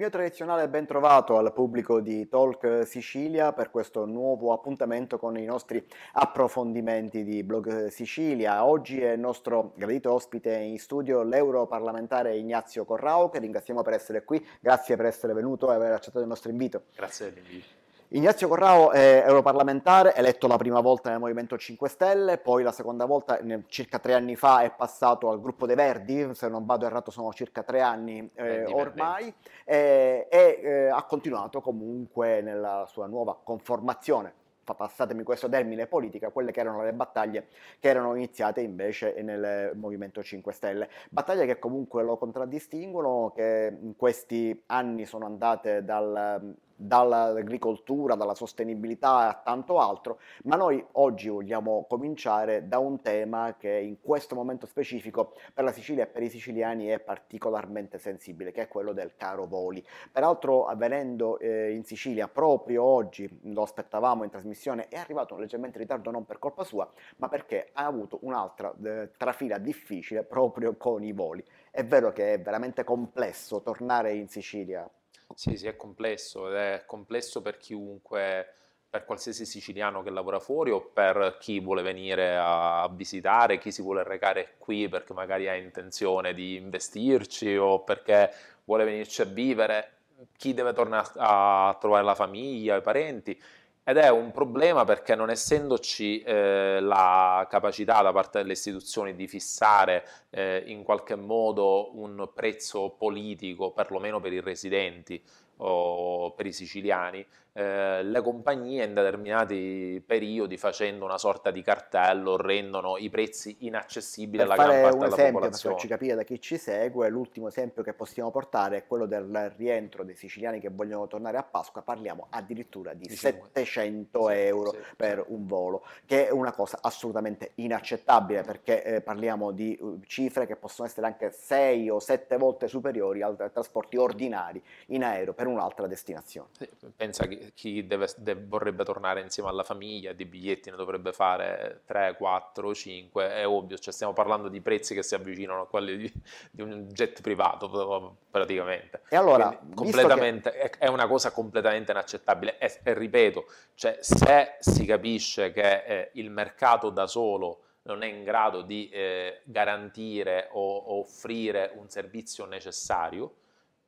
mio tradizionale ben trovato al pubblico di Talk Sicilia per questo nuovo appuntamento con i nostri approfondimenti di Blog Sicilia. Oggi è il nostro gradito ospite in studio l'europarlamentare Ignazio Corrao che ringraziamo per essere qui, grazie per essere venuto e aver accettato il nostro invito. Grazie dell'invito. Ignazio Corrao è europarlamentare, eletto la prima volta nel Movimento 5 Stelle, poi la seconda volta, circa tre anni fa, è passato al gruppo dei Verdi, se non vado errato sono circa tre anni eh, ormai, e, e eh, ha continuato comunque nella sua nuova conformazione passatemi questo termine, politica, quelle che erano le battaglie che erano iniziate invece nel Movimento 5 Stelle. Battaglie che comunque lo contraddistinguono, che in questi anni sono andate dal dall'agricoltura, dalla sostenibilità a tanto altro, ma noi oggi vogliamo cominciare da un tema che in questo momento specifico per la Sicilia e per i siciliani è particolarmente sensibile, che è quello del caro voli. Peraltro avvenendo eh, in Sicilia proprio oggi, lo aspettavamo in trasmissione, è arrivato leggermente in ritardo non per colpa sua, ma perché ha avuto un'altra eh, trafila difficile proprio con i voli. È vero che è veramente complesso tornare in Sicilia sì, sì, è complesso, è complesso per chiunque, per qualsiasi siciliano che lavora fuori o per chi vuole venire a visitare, chi si vuole recare qui perché magari ha intenzione di investirci o perché vuole venirci a vivere, chi deve tornare a, a trovare la famiglia, i parenti ed è un problema perché non essendoci eh, la capacità da parte delle istituzioni di fissare eh, in qualche modo un prezzo politico, perlomeno per i residenti o per i siciliani, eh, le compagnie in determinati periodi facendo una sorta di cartello rendono i prezzi inaccessibili per alla gran parte un della esempio, popolazione. Per farci capire da chi ci segue, l'ultimo esempio che possiamo portare è quello del rientro dei siciliani che vogliono tornare a Pasqua, parliamo addirittura di, 700 sì, euro sì, per sì. un volo, che è una cosa assolutamente inaccettabile perché eh, parliamo di eh, cifre che possono essere anche 6 o 7 volte superiori ai trasporti ordinari in aereo per un'altra destinazione. pensa che chi deve, de, vorrebbe tornare insieme alla famiglia di biglietti ne dovrebbe fare 3, 4, 5, è ovvio, cioè stiamo parlando di prezzi che si avvicinano a quelli di, di un jet privato praticamente. E allora, completamente, che... è una cosa completamente inaccettabile e, e ripeto, cioè, se si capisce che eh, il mercato da solo non è in grado di eh, garantire o, o offrire un servizio necessario,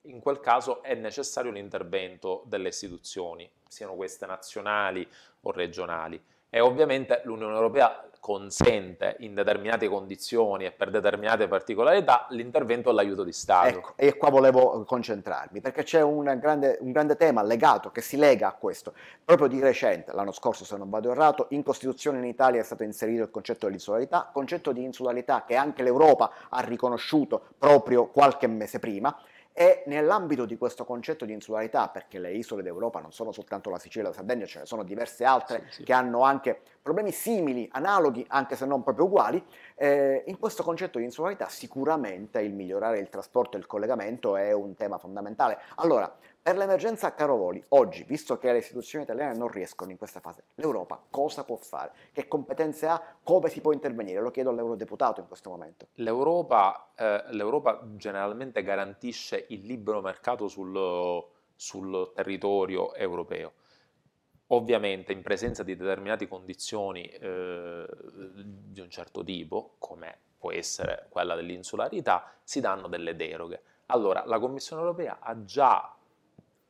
in quel caso è necessario l'intervento delle istituzioni, siano queste nazionali o regionali. E ovviamente l'Unione Europea consente in determinate condizioni e per determinate particolarità l'intervento all'aiuto di Stato. Ecco, e qua volevo concentrarmi, perché c'è grande, un grande tema legato, che si lega a questo. Proprio di recente, l'anno scorso se non vado errato, in Costituzione in Italia è stato inserito il concetto dell'insularità, concetto di insularità che anche l'Europa ha riconosciuto proprio qualche mese prima, e nell'ambito di questo concetto di insularità, perché le isole d'Europa non sono soltanto la Sicilia e la Sardegna, ce ne sono diverse altre sì, sì. che hanno anche problemi simili, analoghi, anche se non proprio uguali, eh, in questo concetto di insularità sicuramente il migliorare il trasporto e il collegamento è un tema fondamentale. Allora, per l'emergenza carovoli, oggi, visto che le istituzioni italiane non riescono in questa fase, l'Europa cosa può fare? Che competenze ha? Come si può intervenire? Lo chiedo all'eurodeputato in questo momento. L'Europa, eh, L'Europa generalmente garantisce il libero mercato sul, sul territorio europeo. Ovviamente in presenza di determinate condizioni eh, di un certo tipo, come può essere quella dell'insularità, si danno delle deroghe. Allora, la Commissione europea ha già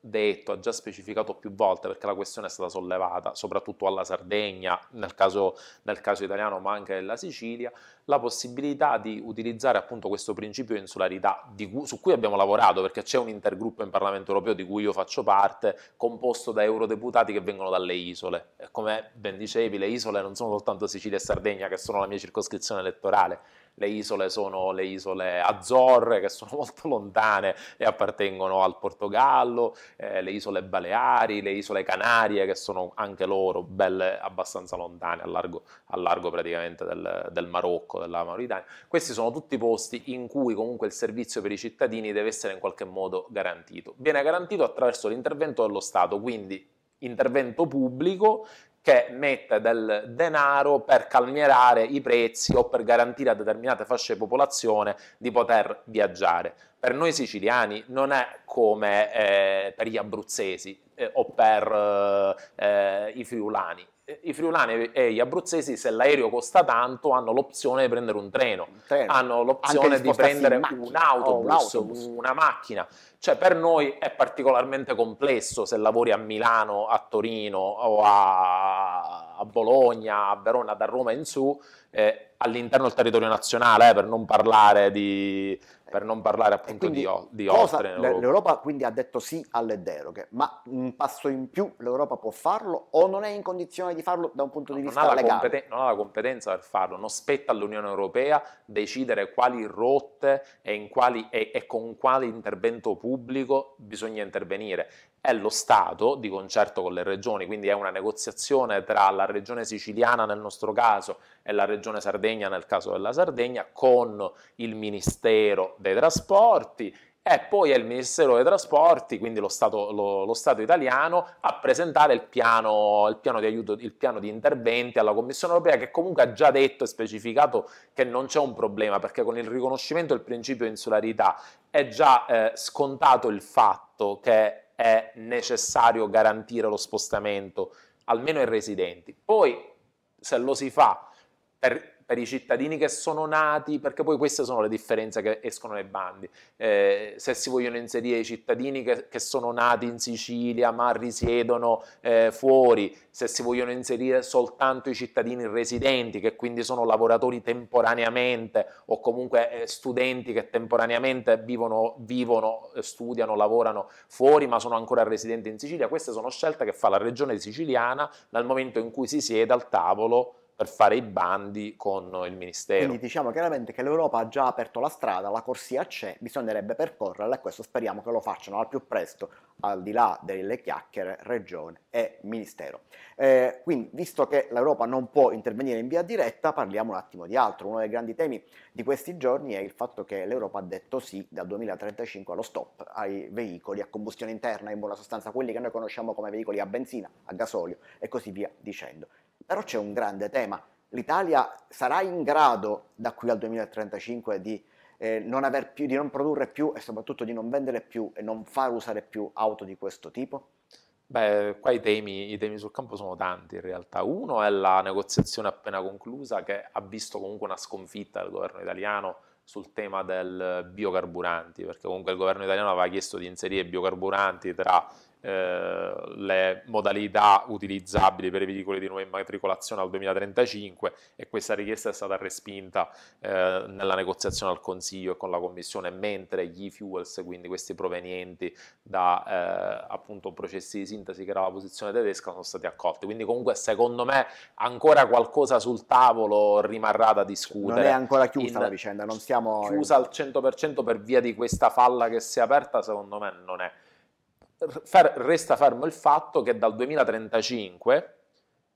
detto, ha già specificato più volte perché la questione è stata sollevata, soprattutto alla Sardegna, nel caso, nel caso italiano, ma anche nella Sicilia, la possibilità di utilizzare appunto questo principio di insularità di su cui abbiamo lavorato, perché c'è un intergruppo in Parlamento europeo di cui io faccio parte, composto da eurodeputati che vengono dalle isole. E come ben dicevi, le isole non sono soltanto Sicilia e Sardegna, che sono la mia circoscrizione elettorale le isole sono le isole Azzorre, che sono molto lontane e appartengono al Portogallo, eh, le isole Baleari, le isole Canarie, che sono anche loro belle abbastanza lontane, a largo, a largo praticamente del, del Marocco, della Mauritania. Questi sono tutti posti in cui comunque il servizio per i cittadini deve essere in qualche modo garantito. Viene garantito attraverso l'intervento dello Stato, quindi intervento pubblico che mette del denaro per calmierare i prezzi o per garantire a determinate fasce di popolazione di poter viaggiare. Per noi siciliani non è come eh, per gli abruzzesi eh, o per eh, eh i friulani, eh, i friulani e gli abruzzesi, se l'aereo costa tanto, hanno l'opzione di prendere un treno, treno. hanno l'opzione di prendere oh, un autobus, un autobus, una macchina. Cioè, per noi è particolarmente complesso se lavori a Milano, a Torino o a, a Bologna, a Verona, da Roma in su, eh, all'interno del territorio nazionale, eh, per non parlare di per non parlare appunto quindi, di, di Ostre. L'Europa quindi ha detto sì alle deroghe, ma un passo in più l'Europa può farlo o non è in condizione di farlo da un punto di no, vista non legale? Competen- non ha la competenza per farlo, non spetta all'Unione Europea decidere quali rotte e, quali, e, e con quale intervento pubblico bisogna intervenire. È lo Stato, di concerto con le regioni, quindi è una negoziazione tra la regione siciliana nel nostro caso e la Regione Sardegna nel caso della Sardegna, con il Ministero dei Trasporti e poi è il Ministero dei Trasporti, quindi lo Stato, lo, lo Stato italiano, a presentare il piano, il piano, di aiuto, il piano di interventi alla Commissione europea, che comunque ha già detto e specificato che non c'è un problema, perché con il riconoscimento del principio di insularità è già eh, scontato il fatto che è necessario garantire lo spostamento almeno ai residenti. Poi, se lo si fa per, per, i cittadini che sono nati, perché poi queste sono le differenze che escono dai bandi. Eh, se si vogliono inserire i cittadini che, che sono nati in Sicilia ma risiedono eh, fuori, se si vogliono inserire soltanto i cittadini residenti, che quindi sono lavoratori temporaneamente o comunque eh, studenti che temporaneamente vivono, vivono, eh, studiano, lavorano fuori ma sono ancora residenti in Sicilia, queste sono scelte che fa la regione siciliana dal momento in cui si siede al tavolo per fare i bandi con il Ministero. Quindi diciamo chiaramente che l'Europa ha già aperto la strada, la corsia c'è, bisognerebbe percorrerla e questo speriamo che lo facciano al più presto, al di là delle chiacchiere, Regione e Ministero. Eh, quindi, visto che l'Europa non può intervenire in via diretta, parliamo un attimo di altro. Uno dei grandi temi di questi giorni è il fatto che l'Europa ha detto sì dal 2035 allo stop ai veicoli a combustione interna, in buona sostanza quelli che noi conosciamo come veicoli a benzina, a gasolio e così via dicendo. Però c'è un grande tema. L'Italia sarà in grado da qui al 2035 di, eh, non più, di non produrre più e soprattutto di non vendere più e non far usare più auto di questo tipo? Beh, qua i temi, i temi, sul campo sono tanti in realtà. Uno è la negoziazione appena conclusa che ha visto comunque una sconfitta del governo italiano sul tema del biocarburanti, perché comunque il governo italiano aveva chiesto di inserire biocarburanti tra eh, le modalità utilizzabili per i veicoli di nuova immatricolazione al 2035 e questa richiesta è stata respinta eh, nella negoziazione al Consiglio e con la Commissione, mentre gli e fuels, quindi questi provenienti da eh, appunto processi di sintesi che era la posizione tedesca, sono stati accolti. Quindi comunque secondo me ancora qualcosa sul tavolo rimarrà da discutere. Non è ancora chiusa In, la vicenda, non stiamo... Chiusa al 100% per via di questa falla che si è aperta, secondo me non è far, resta fermo il fatto che dal 2035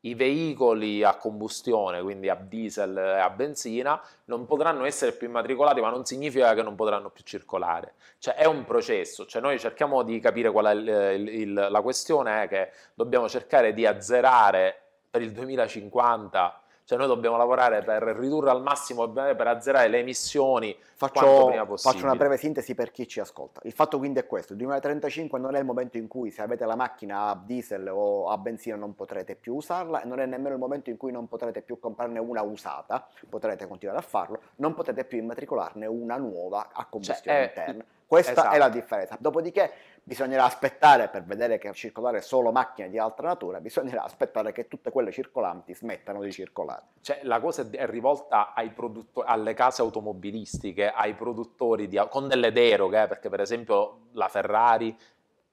i veicoli a combustione, quindi a diesel e a benzina, non potranno essere più immatricolati, ma non significa che non potranno più circolare. Cioè è un processo, cioè noi cerchiamo di capire qual è il, il, la questione, è che dobbiamo cercare di azzerare per il 2050 cioè noi dobbiamo lavorare per ridurre al massimo, eh, per azzerare le emissioni faccio, faccio una breve sintesi per chi ci ascolta. Il fatto quindi è questo, il 2035 non è il momento in cui se avete la macchina a diesel o a benzina non potrete più usarla e non è nemmeno il momento in cui non potrete più comprarne una usata, potrete continuare a farlo, non potete più immatricolarne una nuova a combustione cioè, eh, interna. È questa esatto. è la esatto. differenza. Dopodiché bisognerà aspettare per vedere che circolare solo macchine di altra natura, bisognerà aspettare che tutte quelle circolanti smettano di circolare. Cioè la cosa è rivolta alle case automobilistiche, ai produttori di, con delle deroghe, eh, perché per esempio la Ferrari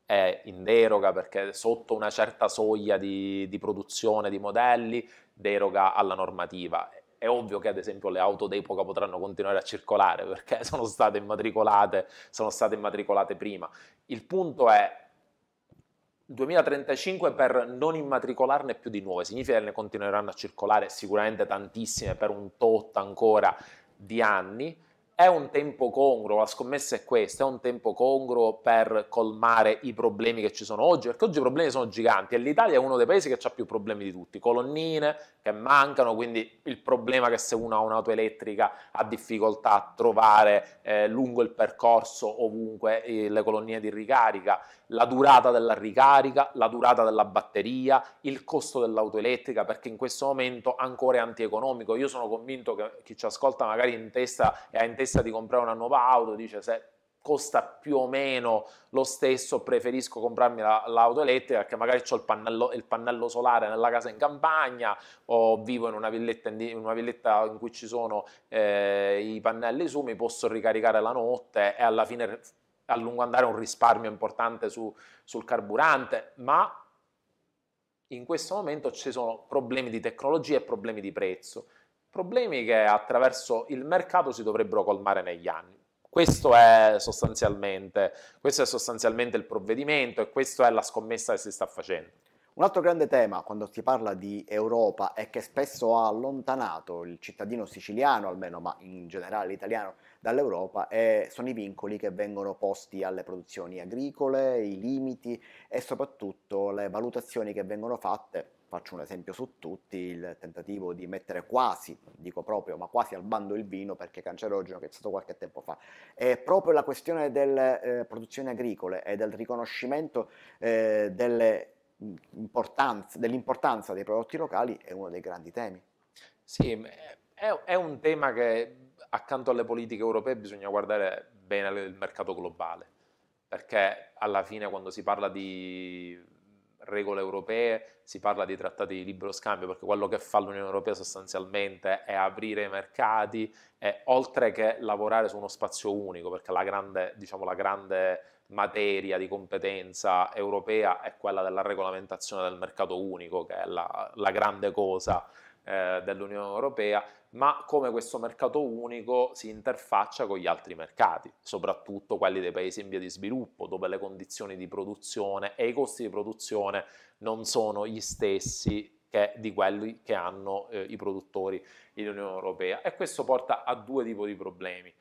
è in deroga perché sotto una certa soglia di, di produzione di modelli deroga alla normativa è ovvio che ad esempio le auto d'epoca potranno continuare a circolare perché sono state immatricolate, sono state immatricolate prima. Il punto è 2035 per non immatricolarne più di nuove, significa che ne continueranno a circolare sicuramente tantissime per un tot ancora di anni è un tempo congruo, la scommessa è questa, è un tempo congruo per colmare i problemi che ci sono oggi, perché oggi i problemi sono giganti e l'Italia è uno dei paesi che ha più problemi di tutti, colonnine che mancano, quindi il problema che se uno ha un'auto elettrica ha difficoltà a trovare eh, lungo il percorso ovunque eh, le colonnine di ricarica, la durata della ricarica, la durata della batteria, il costo dell'auto elettrica, perché in questo momento ancora è antieconomico. Io sono convinto che chi ci ascolta magari in testa e ha in testa interessa di comprare una nuova auto, dice se costa più o meno lo stesso, preferisco comprarmi la, l'auto elettrica perché magari ho il pannello, il pannello, solare nella casa in campagna o vivo in una villetta in, in, una villetta in cui ci sono eh, i pannelli su, mi posso ricaricare la notte e alla fine a lungo andare un risparmio importante su, sul carburante, ma in questo momento ci sono problemi di tecnologia e problemi di prezzo problemi che attraverso il mercato si dovrebbero colmare negli anni. Questo è, questo è sostanzialmente, il provvedimento e questa è la scommessa che si sta facendo. Un altro grande tema quando si parla di Europa è che spesso ha allontanato il cittadino siciliano, almeno ma in generale l'italiano, dall'Europa e sono i vincoli che vengono posti alle produzioni agricole, i limiti e soprattutto le valutazioni che vengono fatte faccio un esempio su tutti, il tentativo di mettere quasi, dico proprio, ma quasi al bando il vino perché è cancerogeno che è stato qualche tempo fa. È proprio la questione delle eh, produzioni agricole e del riconoscimento eh, dell'importanza dei prodotti locali è uno dei grandi temi. Sì, è, è un tema che accanto alle politiche europee bisogna guardare bene il mercato globale, perché alla fine quando si parla di regole europee, si parla di trattati di libero scambio, perché quello che fa l'Unione Europea sostanzialmente è aprire i mercati, e, oltre che lavorare su uno spazio unico, perché la grande, diciamo, la grande materia di competenza europea è quella della regolamentazione del mercato unico, che è la, la grande cosa eh, dell'Unione Europea, ma come questo mercato unico si interfaccia con gli altri mercati, soprattutto quelli dei paesi in via di sviluppo, dove le condizioni di produzione e i costi di produzione non sono gli stessi che di quelli che hanno eh, i produttori in Unione Europea. E questo porta a due tipi di problemi.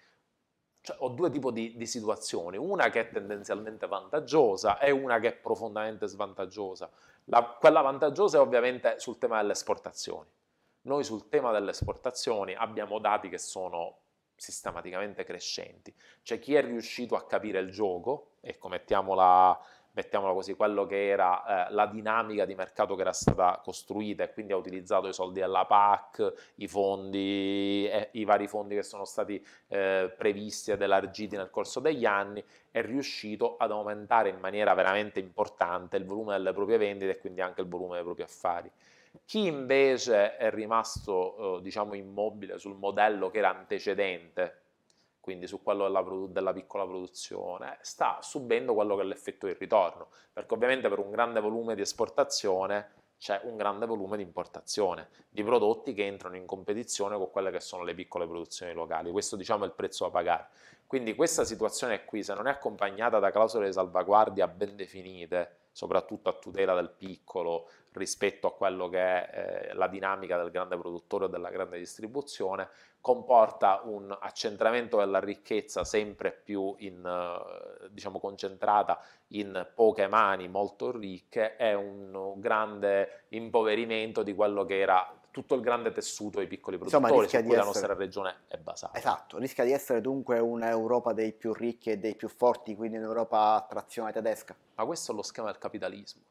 Cioè, ho due tipi di, di situazioni, una che è tendenzialmente vantaggiosa e una che è profondamente svantaggiosa. La, quella vantaggiosa è ovviamente sul tema delle esportazioni noi sul tema delle esportazioni abbiamo dati che sono sistematicamente crescenti. C'è chi è riuscito a capire il gioco, ecco, mettiamola, mettiamola così, quello che era eh, la dinamica di mercato che era stata costruita e quindi ha utilizzato i soldi della PAC, i fondi, eh, i vari fondi che sono stati eh, previsti ed elargiti nel corso degli anni, è riuscito ad aumentare in maniera veramente importante il volume delle proprie vendite e quindi anche il volume dei propri affari. Chi invece è rimasto eh, diciamo immobile sul modello che era antecedente, quindi su quello della, della, piccola produzione, sta subendo quello che è l'effetto di ritorno, perché ovviamente per un grande volume di esportazione c'è un grande volume di importazione di prodotti che entrano in competizione con quelle che sono le piccole produzioni locali. Questo diciamo è il prezzo da pagare. Quindi questa situazione qui, se non è accompagnata da clausole di salvaguardia ben definite, soprattutto a tutela del piccolo, rispetto a quello che è eh, la dinamica del grande produttore o della grande distribuzione, comporta un accentramento della ricchezza sempre più in, eh, diciamo, concentrata in poche mani molto ricche è un grande impoverimento di quello che era tutto il grande tessuto dei piccoli produttori Insomma, su cui essere... la nostra regione è basata. Esatto, rischia di essere dunque un'Europa dei più ricchi e dei più forti, quindi un'Europa a trazione tedesca. Ma questo è lo schema del capitalismo.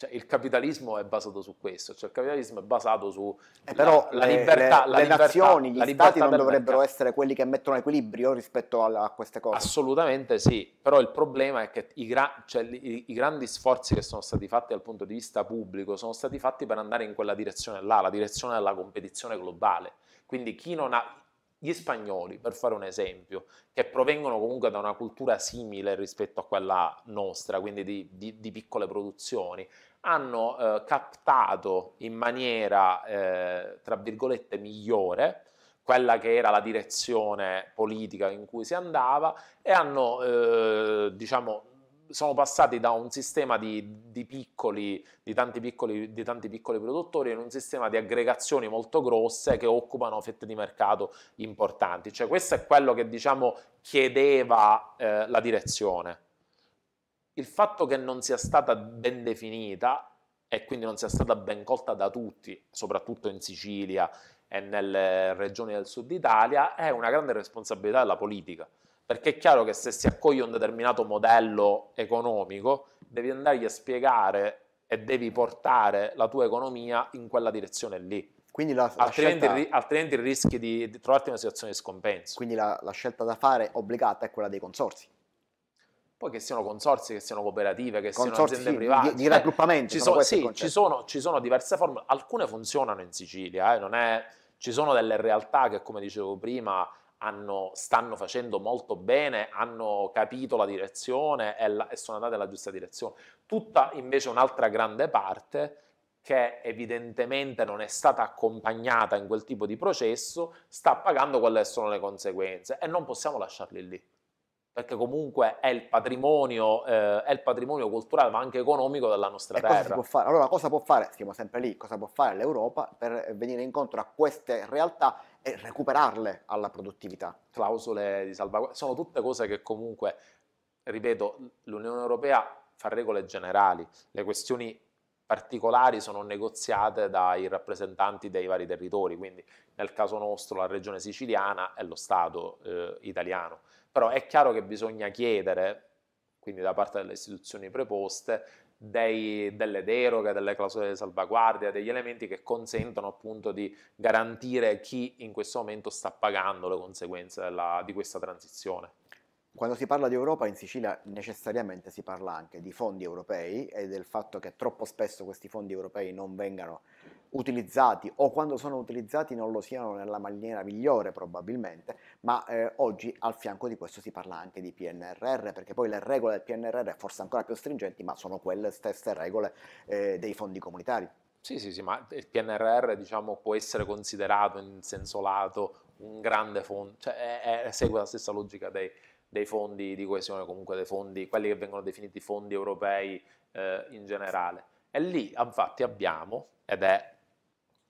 Cioè, il capitalismo è basato su questo, cioè il capitalismo è basato su eh, però la, le, libertà, le, la le libertà, nazioni, gli stati non dovrebbero mercato. essere quelli che mettono equilibrio rispetto alla, a queste cose. Assolutamente sì, però il problema è che i, gra- cioè, i, i, grandi sforzi che sono stati fatti dal punto di vista pubblico sono stati fatti per andare in quella direzione là, la direzione della competizione globale. Quindi chi non ha gli spagnoli, per fare un esempio, che provengono comunque da una cultura simile rispetto a quella nostra, quindi di, di, di piccole produzioni, hanno eh, captato in maniera, eh, tra virgolette, migliore quella che era la direzione politica in cui si andava e hanno, eh, diciamo, sono passati da un sistema di, di, piccoli, di, tanti piccoli, di, tanti piccoli, produttori in un sistema di aggregazioni molto grosse che occupano fette di mercato importanti. Cioè questo è quello che diciamo, chiedeva eh, la direzione. Il fatto che non sia stata ben definita e quindi non sia stata ben colta da tutti, soprattutto in Sicilia e nelle regioni del sud Italia, è una grande responsabilità della politica. Perché è chiaro che se si accoglie un determinato modello economico, devi andargli a spiegare e devi portare la tua economia in quella direzione lì. Quindi la altrimenti, scelta... altrimenti, rischi di, di, trovarti in una situazione di scompenso. Quindi la, la scelta da fare obbligata è quella dei consorsi poi che siano consorzi, che siano cooperative, che consorzi siano aziende private. Di, di cioè, raggruppamenti, eh, ci, sono, sono sì, ci, sono, ci sono diverse forme, alcune funzionano in Sicilia, eh, è, ci sono delle realtà che come dicevo prima hanno, stanno facendo molto bene, hanno capito la direzione e, la, e sono andate nella giusta direzione. Tutta invece un'altra grande parte che evidentemente non è stata accompagnata in quel tipo di processo, sta pagando quelle che sono le conseguenze e non possiamo lasciarli lì perché comunque è il patrimonio, eh, è il patrimonio culturale ma anche economico della nostra e terra. Cosa allora cosa può fare? Stiamo sempre lì, cosa può fare l'Europa per venire incontro a queste realtà e recuperarle alla produttività? Clausole di salvaguardia, sono tutte cose che comunque, ripeto, l'Unione Europea fa regole generali, le questioni particolari sono negoziate dai rappresentanti dei vari territori, quindi nel caso nostro la regione siciliana è lo Stato eh, italiano. Però è chiaro che bisogna chiedere, quindi da parte delle istituzioni preposte, dei, delle deroghe, delle clausole di salvaguardia, degli elementi che consentono appunto di garantire chi in questo momento sta pagando le conseguenze della, di questa transizione. Quando si parla di Europa in Sicilia necessariamente si parla anche di fondi europei e del fatto che troppo spesso questi fondi europei non vengano utilizzati o quando sono utilizzati non lo siano nella maniera migliore probabilmente, ma eh, oggi al fianco di questo si parla anche di PNRR perché poi le regole del PNRR forse ancora più stringenti, ma sono quelle stesse regole eh, dei fondi comunitari. Sì, sì, sì, ma il PNRR diciamo, può essere considerato in senso lato un grande fondo, cioè è, è, segue la stessa logica dei, dei fondi di coesione, comunque dei fondi, quelli che vengono definiti fondi europei eh, in generale. E lì infatti abbiamo, ed è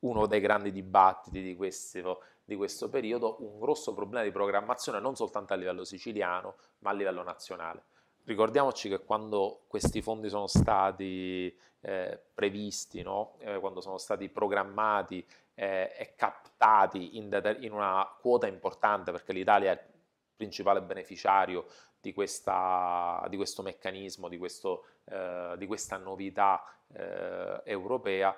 uno dei grandi dibattiti di questo, di questo periodo, un grosso problema di programmazione non soltanto a livello siciliano, ma a livello nazionale. Ricordiamoci che quando questi fondi sono stati eh, previsti, no? eh, quando sono stati programmati eh, e captati in, deter- in, una quota importante, perché l'Italia è il principale beneficiario di, questa, di questo meccanismo, di, questo, eh, di questa novità eh, europea,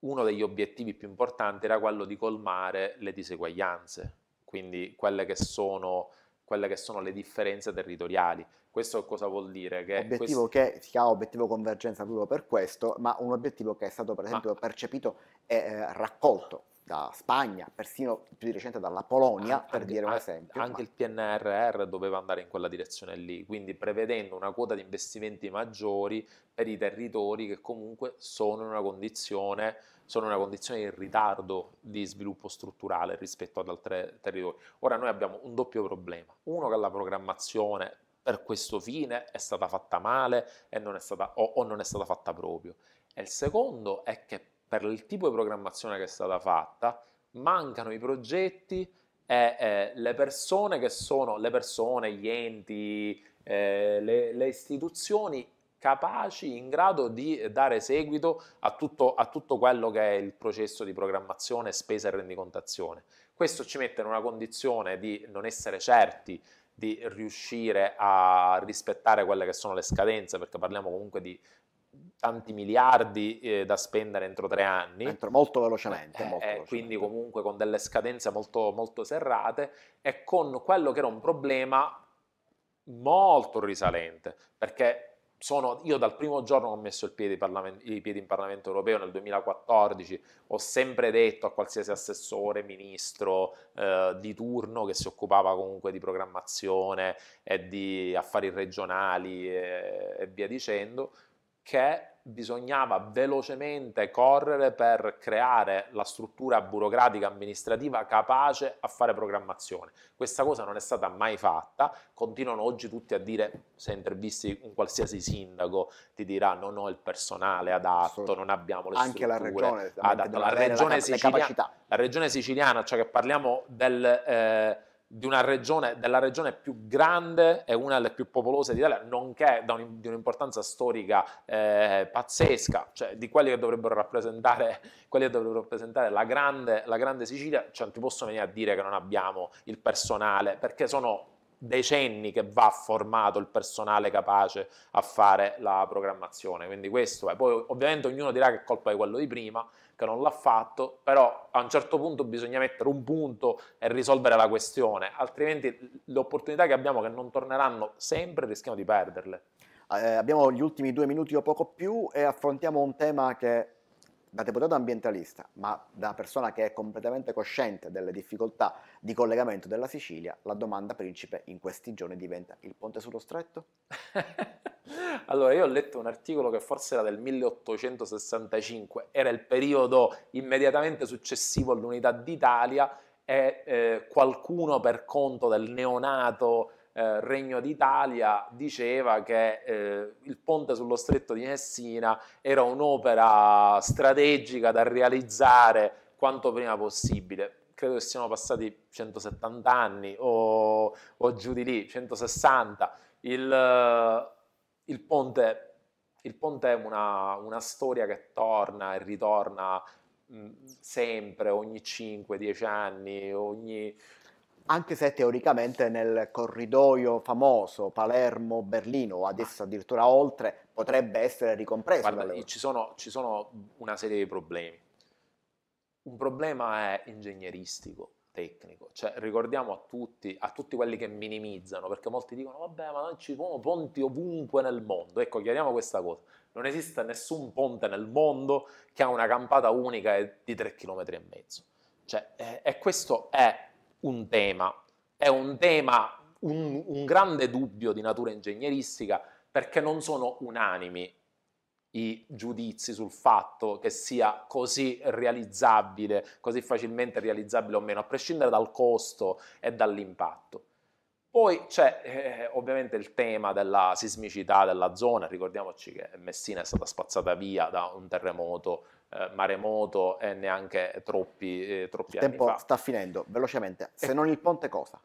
uno degli obiettivi più importanti era quello di colmare le diseguaglianze, quindi quelle che sono, quelle che sono le differenze territoriali. Questo cosa vuol dire? Che obiettivo questo... che si chiama obiettivo convergenza proprio per questo, ma un obiettivo che è stato per esempio ma... percepito e eh, raccolto da Spagna, persino più di recente dalla Polonia, ah, anche, per dire un esempio. Anche il PNRR doveva andare in quella direzione lì, quindi prevedendo una quota di investimenti maggiori per i territori che comunque sono in una condizione, una condizione di ritardo di sviluppo strutturale rispetto ad altri territori. Ora noi abbiamo un doppio problema, uno che la programmazione per questo fine è stata fatta male non stata, o, o non è stata fatta proprio, e il secondo è che per il tipo di programmazione che è stata fatta, mancano i progetti e eh, le persone che sono le persone, gli enti, eh, le, le, istituzioni capaci, in grado di dare seguito a tutto, a tutto quello che è il processo di programmazione, spesa e rendicontazione. Questo ci mette in una condizione di non essere certi di riuscire a rispettare quelle che sono le scadenze, perché parliamo comunque di tanti miliardi eh, da spendere entro tre anni. Entro molto velocemente. Eh, eh, molto velocemente. Quindi comunque con delle scadenze molto, molto serrate e con quello che era un problema molto risalente, perché sono, io dal primo giorno che ho messo i piedi in Parlamento europeo nel 2014 ho sempre detto a qualsiasi assessore, ministro eh, di turno che si occupava comunque di programmazione e di affari regionali e, e via dicendo, che bisognava velocemente correre per creare la struttura burocratica amministrativa capace a fare programmazione. Questa cosa non è stata mai fatta, continuano oggi tutti a dire, se intervisti un qualsiasi sindaco ti dirà non ho il personale adatto, non abbiamo le Anche strutture Anche la regione, la regione, la, siciliana, la regione siciliana, cioè che parliamo del... Eh, regione, della regione più grande e una delle più popolose d'Italia, nonché un, di un'importanza storica eh, pazzesca, cioè di quelli che dovrebbero rappresentare, che dovrebbero rappresentare la, grande, la, grande, Sicilia, cioè non ti posso venire a dire che non abbiamo il personale, perché sono decenni che va formato il personale capace a fare la programmazione, quindi questo è. Poi ovviamente ognuno dirà che è colpa di quello di prima, che non l'ha fatto, però a un certo punto bisogna mettere un punto e risolvere la questione, altrimenti le opportunità che abbiamo che non torneranno sempre rischiamo di perderle. Eh, abbiamo gli ultimi due minuti o poco più e affrontiamo un tema che da deputato ambientalista, ma da persona che è completamente cosciente delle difficoltà di collegamento della Sicilia, la domanda principe in questi giorni diventa il ponte sullo stretto? allora, io ho letto un articolo che forse era del 1865, era il periodo immediatamente successivo all'unità d'Italia e eh, qualcuno per conto del neonato eh, Regno d'Italia diceva che eh, il ponte sullo stretto di Messina era un'opera strategica da realizzare quanto prima possibile. Credo che siano passati 170 anni o, o giù di lì, 160. Il, eh, il ponte il ponte è una, una, storia che torna e ritorna mh, mm, sempre, ogni 5-10 anni, ogni, anche se teoricamente nel corridoio famoso Palermo-Berlino, adesso addirittura oltre, potrebbe essere ricompreso. Guarda, ci sono, ci sono una serie di problemi. Un problema è ingegneristico, tecnico, cioè ricordiamo a tutti, a tutti quelli che minimizzano, perché molti dicono vabbè ma non ci sono ponti ovunque nel mondo, ecco chiariamo questa cosa, non esiste nessun ponte nel mondo che ha una campata unica di 3,5 km. Cioè, eh, e questo è un tema. È un tema, un, un grande dubbio di natura ingegneristica perché non sono unanimi i giudizi sul fatto che sia così realizzabile, così facilmente realizzabile o meno, a prescindere dal costo e dall'impatto. Poi c'è eh, ovviamente il tema della sismicità della zona, ricordiamoci che Messina è stata spazzata via da un terremoto, eh, maremoto e neanche troppi, eh, troppi il anni fa. tempo sta finendo, velocemente, se e... Eh. non il ponte cosa?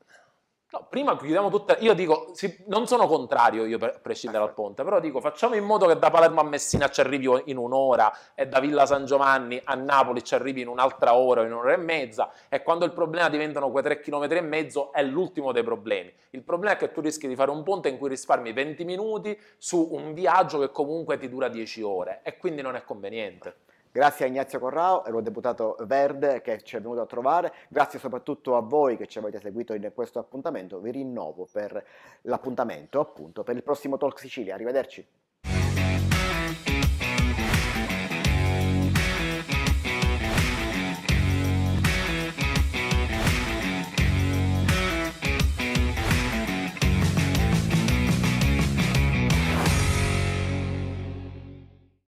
No, prima chiudiamo tutte. Io dico, sì, non sono contrario io per, a prescindere dal ponte, però dico facciamo in modo che da Palermo a Messina ci arrivi in un'ora e da Villa San Giovanni a Napoli ci arrivi in un'altra ora o in un'ora e mezza e quando il problema diventano quei tre chilometri e mezzo è l'ultimo dei problemi. Il problema è che tu rischi di fare un ponte in cui risparmi 20 minuti su un viaggio che comunque ti dura 10 ore e quindi non è conveniente. Grazie a Ignazio Corrao, deputato verde che ci è venuto a trovare, grazie soprattutto a voi che ci avete seguito in questo appuntamento, vi rinnovo per l'appuntamento appunto per il prossimo Talk Sicilia, arrivederci.